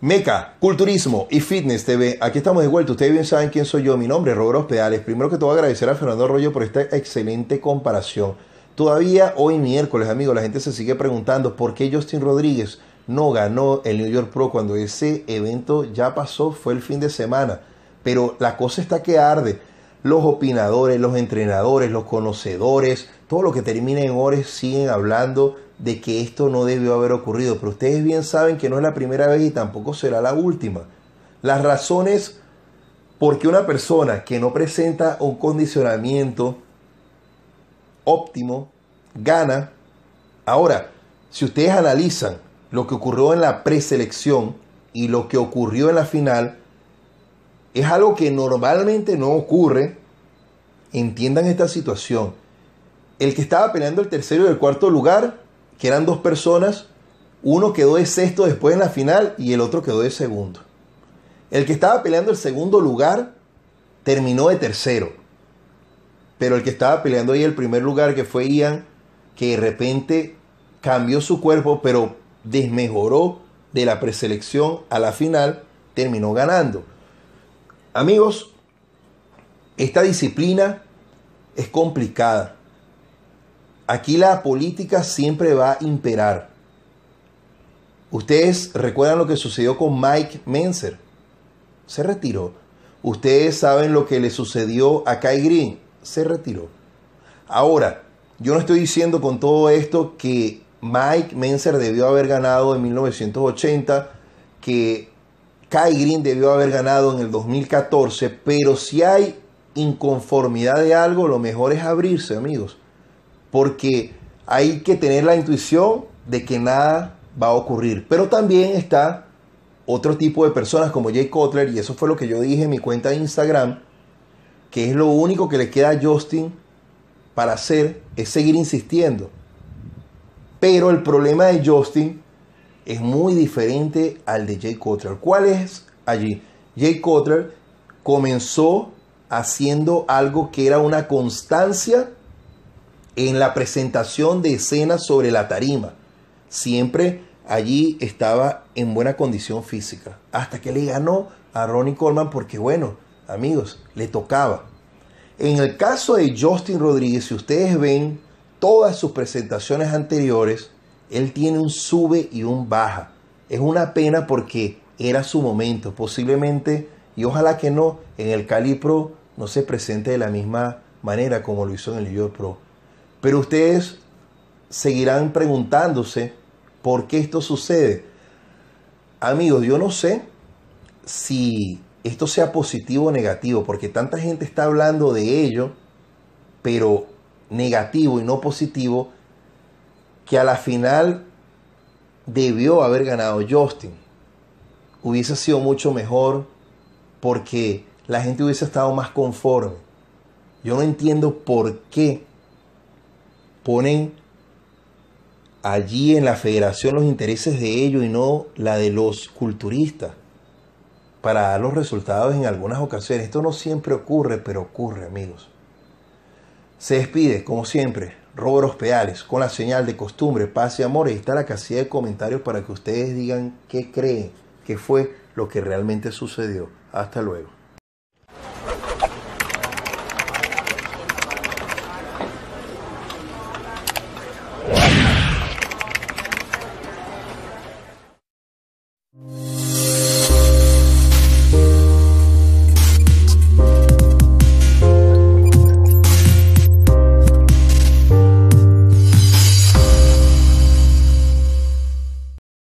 Meca, Culturismo y Fitness TV. Aquí estamos de vuelta. Ustedes bien saben quién soy yo. Mi nombre es Roberto Ospedales. Primero que todo, agradecer a Fernando Arroyo por esta excelente comparación. Todavía hoy miércoles, amigos, la gente se sigue preguntando por qué Justin Rodríguez no ganó el New York Pro cuando ese evento ya pasó, fue el fin de semana. Pero la cosa está que arde. Los opinadores, los entrenadores, los conocedores, todo lo que termina en horas siguen hablando de que esto no debió haber ocurrido, pero ustedes bien saben que no es la primera vez y tampoco será la última. Las razones por qué una persona que no presenta un condicionamiento óptimo gana. Ahora, si ustedes analizan lo que ocurrió en la preselección y lo que ocurrió en la final, es algo que normalmente no ocurre. Entiendan esta situación. El que estaba peleando el tercero y el cuarto lugar que eran dos personas, uno quedó de sexto después en la final y el otro quedó de segundo. El que estaba peleando el segundo lugar terminó de tercero. Pero el que estaba peleando ahí el primer lugar, que fue Ian, que de repente cambió su cuerpo, pero desmejoró de la preselección a la final, terminó ganando. Amigos, esta disciplina es complicada aquí la política siempre va a imperar. Ustedes recuerdan lo que sucedió con Mike Menzer. Se retiró. Ustedes saben lo que le sucedió a Kai Green. Se retiró. Ahora, yo no estoy diciendo con todo esto que Mike Menzer debió haber ganado en 1980, que Kai Green debió haber ganado en el 2014, pero si hay inconformidad de algo, lo mejor es abrirse, amigos porque hay que tener la intuición de que nada va a ocurrir. Pero también está otro tipo de personas como Jay Cutler, y eso fue lo que yo dije en mi cuenta de Instagram, que es lo único que le queda a Justin para hacer, es seguir insistiendo. Pero el problema de Justin es muy diferente al de Jay Cutler. ¿Cuál es allí? Jay Cutler comenzó haciendo algo que era una constancia en la presentación de escenas sobre la tarima. Siempre allí estaba en buena condición física. Hasta que le ganó a Ronnie Coleman porque, bueno, amigos, le tocaba. En el caso de Justin Rodríguez, si ustedes ven todas sus presentaciones anteriores, él tiene un sube y un baja. Es una pena porque era su momento. Posiblemente, y ojalá que no, en el Cali Pro no se presente de la misma manera como lo hizo en el New Pro. Pero ustedes seguirán preguntándose por qué esto sucede. Amigos, yo no sé si esto sea positivo o negativo, porque tanta gente está hablando de ello, pero negativo y no positivo, que a la final debió haber ganado Justin. Hubiese sido mucho mejor porque la gente hubiese estado más conforme. Yo no entiendo por qué ponen allí en la federación los intereses de ellos y no la de los culturistas para dar los resultados en algunas ocasiones. Esto no siempre ocurre, pero ocurre, amigos. Se despide, como siempre, los Peales con la señal de costumbre, paz y amor. Ahí está la casilla de comentarios para que ustedes digan qué creen, qué fue lo que realmente sucedió. Hasta luego.